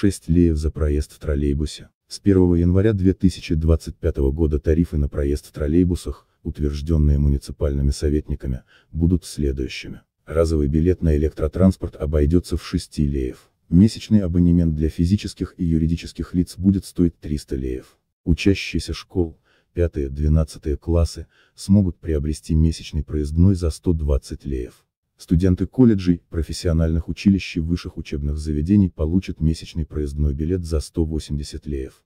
6 леев за проезд в троллейбусе. С 1 января 2025 года тарифы на проезд в троллейбусах, утвержденные муниципальными советниками, будут следующими. Разовый билет на электротранспорт обойдется в 6 леев. Месячный абонемент для физических и юридических лиц будет стоить 300 леев. Учащиеся школ, 5-12 классы, смогут приобрести месячный проездной за 120 леев. Студенты колледжей, профессиональных училищ и высших учебных заведений получат месячный проездной билет за 180 леев.